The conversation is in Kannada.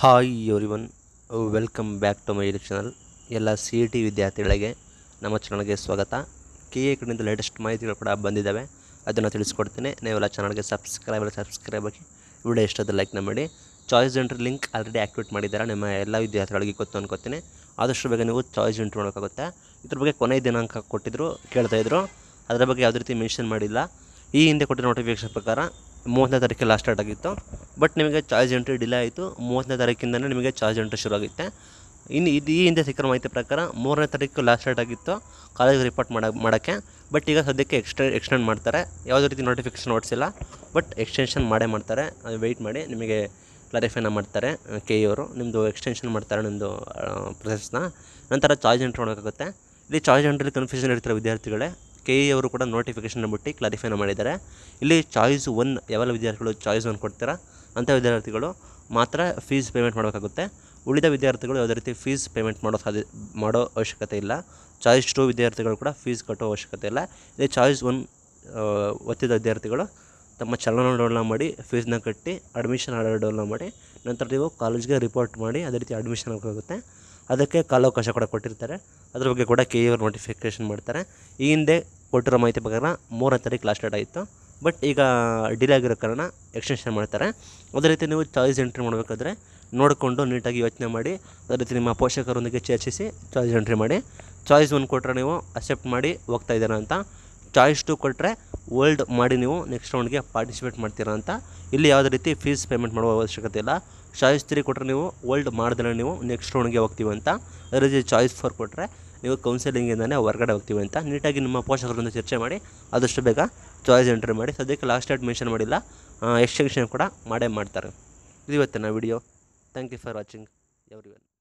hi one welcome back to my channel ಎಲ್ಲ ಸಿ ಇ ಟಿ ವಿದ್ಯಾರ್ಥಿಗಳಿಗೆ ನಮ್ಮ ಚಾನಲ್ಗೆ ಸ್ವಾಗತ ಕೆ ಎ ಕಡೆಯಿಂದ ಲೇಟೆಸ್ಟ್ ಮಾಹಿತಿಗಳು ಕೂಡ ಬಂದಿದ್ದಾವೆ ಅದನ್ನು ತಿಳಿಸ್ಕೊಡ್ತೀನಿ ನೀವೆಲ್ಲ ಚಾನಲ್ಗೆ ಸಬ್ಸ್ಕ್ರೈಬ್ ಸಬ್ಸ್ಕ್ರೈಬ್ ಆಗಿ ವಿಡಿಯೋ ಇಷ್ಟದ ಲೈಕ್ನ ಮಾಡಿ choice entry link already activate ಮಾಡಿದ್ದಾರೆ ನಿಮ್ಮ ಎಲ್ಲ ವಿದ್ಯಾರ್ಥಿಗಳಿಗೆ ಗೊತ್ತು ಅನ್ಕೋತೀನಿ ಆದಷ್ಟು ಬೇಗ ನೀವು ಚಾಯ್ಸ್ ಎಂಟ್ರಿ ನೋಡೋಕ್ಕಾಗುತ್ತೆ ಇದ್ರ ಬಗ್ಗೆ ಕೊನೆಯ ದಿನಾಂಕ ಕೊಟ್ಟಿದ್ದರು ಕೇಳ್ತಾಯಿದ್ರು ಅದರ ಬಗ್ಗೆ ಯಾವುದೇ ರೀತಿ ಮೆನ್ಷನ್ ಮಾಡಿಲ್ಲ ಈ ಹಿಂದೆ ಕೊಟ್ಟಿರೋ ನೋಟಿಫಿಕೇಷನ್ ಪ್ರಕಾರ ಮೂವತ್ತನೇ ಲಾಸ್ಟ್ ಸ್ಟಾರ್ಟ್ ಆಗಿತ್ತು ಬಟ್ ನಿಮಗೆ ಚಾರ್ಜ್ ಎಂಟ್ರಿ ಡಿಲೇ ಆಯಿತು ಮೂವತ್ತನೇ ತಾರೀಕಿಂದನೇ ನಿಮಗೆ ಚಾರ್ಜ್ ಎಂಟ್ರಿ ಶುರು ಆಗುತ್ತೆ ಇನ್ನು ಇದು ಈ ಹಿಂದೆ ಸಿಕ್ಕಿರೋ ಮಾಹಿತಿ ಪ್ರಕಾರ ಮೂರನೇ ತಾರೀಕು ಲಾಸ್ಟ್ ಸ್ಟಾರ್ಟ್ ಆಗಿತ್ತು ಕಾಲೇಜಿಗೆ ರಿಪೋರ್ಟ್ ಮಾಡೋಕೆ ಮಾಡೋಕ್ಕೆ ಬಟ್ ಈಗ ಸದ್ಯಕ್ಕೆ ಎಕ್ಸ್ಟೆ ಎಕ್ಸ್ಟೆಂಡ್ ಮಾಡ್ತಾರೆ ಯಾವುದೇ ರೀತಿ ನೋಟಿಫಿಕೇಶನ್ ಓಡಿಸಿಲ್ಲ ಬಟ್ ಎಕ್ಸ್ಟೆನ್ಷನ್ ಮಾಡೇ ಮಾಡ್ತಾರೆ ವೆಯ್ಟ್ ಮಾಡಿ ನಿಮಗೆ ಕ್ಲಾರಿಫೈನ ಮಾಡ್ತಾರೆ ಕೆ ಇವರು ನಿಮ್ಮದು ಎಕ್ಸ್ಟೆನ್ಷನ್ ಮಾಡ್ತಾರೆ ನಿಮ್ಮದು ಪ್ರೊಸೆಸ್ನ ನಂತರ ಚಾರ್ಜ್ ಎಂಟ್ರಿ ಮಾಡೋಕ್ಕಾಗುತ್ತೆ ಇಲ್ಲಿ ಚಾರ್ಜ್ ಎಂಟ್ರಿ ಕನ್ಫ್ಯೂಷನ್ ಇರ್ತಾರೆ ವಿದ್ಯಾರ್ಥಿಗಳೇ ಕೆ ಇ ಅವರು ಕೂಡ ನೋಟಿಫಿಕೇಷನ್ ಬಿಟ್ಟು ಕ್ಲಾರಿಫೈನ ಮಾಡಿದ್ದಾರೆ ಇಲ್ಲಿ ಚಾಯ್ಸ್ ಒನ್ ಯಾವೆಲ್ಲ ವಿದ್ಯಾರ್ಥಿಗಳು ಚಾಯ್ಸ್ ಒನ್ ಕೊಡ್ತೀರಾ ಅಂಥ ವಿದ್ಯಾರ್ಥಿಗಳು ಮಾತ್ರ ಫೀಸ್ ಪೇಮೆಂಟ್ ಮಾಡಬೇಕಾಗುತ್ತೆ ಉಳಿದ ವಿದ್ಯಾರ್ಥಿಗಳು ಯಾವುದೇ ರೀತಿ ಫೀಸ್ ಪೇಮೆಂಟ್ ಮಾಡೋ ಸಾಧ್ಯ ಮಾಡೋ ಅವಶ್ಯಕತೆ ಇಲ್ಲ ಚಾಯ್ಸ್ ಟು ವಿದ್ಯಾರ್ಥಿಗಳು ಕೂಡ ಫೀಸ್ ಕಟ್ಟೋ ಅವಶ್ಯಕತೆ ಇಲ್ಲ ಇಲ್ಲಿ ಚಾಯ್ಸ್ ಒನ್ ಒತ್ತಿದ ವಿದ್ಯಾರ್ಥಿಗಳು ತಮ್ಮ ಚಲನ ಡೌನ್ಲೋಡ್ ಮಾಡಿ ಫೀಸ್ನ ಕಟ್ಟಿ ಅಡ್ಮಿಷನ್ ಆರ್ಡರ್ ಡೌನ್ಲೋಡ್ ಮಾಡಿ ನಂತರ ನೀವು ಕಾಲೇಜ್ಗೆ ರಿಪೋರ್ಟ್ ಮಾಡಿ ಅದೇ ರೀತಿ ಅಡ್ಮಿಷನ್ ಆಗೋಗುತ್ತೆ ಅದಕ್ಕೆ ಕಾಲಾವಕಾಶ ಕೂಡ ಕೊಟ್ಟಿರ್ತಾರೆ ಅದ್ರ ಬಗ್ಗೆ ಕೂಡ ಕೆ ಇ ನೋಟಿಫಿಕೇಷನ್ ಮಾಡ್ತಾರೆ ಈ ಹಿಂದೆ ಕೊಟ್ಟಿರೋ ಮಾಹಿತಿ ಪ್ರಕಾರ ಮೂರನೇ ತಾರೀಕು ಲಾಸ್ಟ್ ಡೇಟ್ ಆಗಿತ್ತು ಬಟ್ ಈಗ ಡಿಲೇ ಆಗಿರೋ ಕಾರಣ ಎಕ್ಸ್ಟೆನ್ಷನ್ ಮಾಡ್ತಾರೆ ಅದೇ ರೀತಿ ನೀವು ಚಾಯ್ಸ್ ಎಂಟ್ರಿ ಮಾಡಬೇಕಾದ್ರೆ ನೋಡಿಕೊಂಡು ನೀಟಾಗಿ ಯೋಚನೆ ಮಾಡಿ ಅದೇ ರೀತಿ ನಿಮ್ಮ ಪೋಷಕರೊಂದಿಗೆ ಚರ್ಚಿಸಿ ಚಾಯ್ಸ್ ಎಂಟ್ರಿ ಮಾಡಿ ಚಾಯ್ಸ್ ಒಂದು ಕೊಟ್ಟರೆ ನೀವು ಅಕ್ಸೆಪ್ಟ್ ಮಾಡಿ ಹೋಗ್ತಾ ಇದ್ದೀರಾ ಅಂತ ಚಾಯ್ಸ್ ಟು ಕೊಟ್ಟರೆ ಓಲ್ಡ್ ಮಾಡಿ ನೀವು ನೆಕ್ಸ್ಟ್ ರೌಂಡ್ಗೆ ಪಾರ್ಟಿಸಿಪೇಟ್ ಮಾಡ್ತೀರಾ ಅಂತ ಇಲ್ಲಿ ಯಾವುದೇ ರೀತಿ ಫೀಸ್ ಪೇಮೆಂಟ್ ಮಾಡುವ ಅವಶ್ಯಕತೆ ಇಲ್ಲ ಚಾಯ್ಸ್ ತ್ರೀ ಕೊಟ್ಟರೆ ನೀವು ವರ್ಲ್ಡ್ ಮಾಡಿದ್ರೆ ನೀವು ನೆಕ್ಸ್ಟ್ ರೌಂಡ್ಗೆ ಹೋಗ್ತೀವಿ ಅಂತ ಅದೇ ರೀತಿ ಚಾಯ್ಸ್ ಫೋರ್ ಕೊಟ್ಟರೆ ನೀವು ಕೌನ್ಸಿಲಿಂಗಿಂದನೇ ಹೊರಗಡೆ ಹೋಗ್ತೀವಿ ಅಂತ ನೀಟಾಗಿ ನಿಮ್ಮ ಪೋಷಕರೊಂದು ಚರ್ಚೆ ಮಾಡಿ ಆದಷ್ಟು ಬೇಗ ಚಾಯ್ಸ್ ಎಂಟ್ರಿ ಮಾಡಿ ಸದ್ಯಕ್ಕೆ ಲಾಸ್ಟ್ ಡೇಟ್ ಮೆನ್ಷನ್ ಮಾಡಿಲ್ಲ ಎಕ್ಸ್ಟೆನ್ಷನ್ ಕೂಡ ಮಾಡೇ ಮಾಡ್ತಾರೆ ಇದು ಇವತ್ತಿನ video thank you for watching every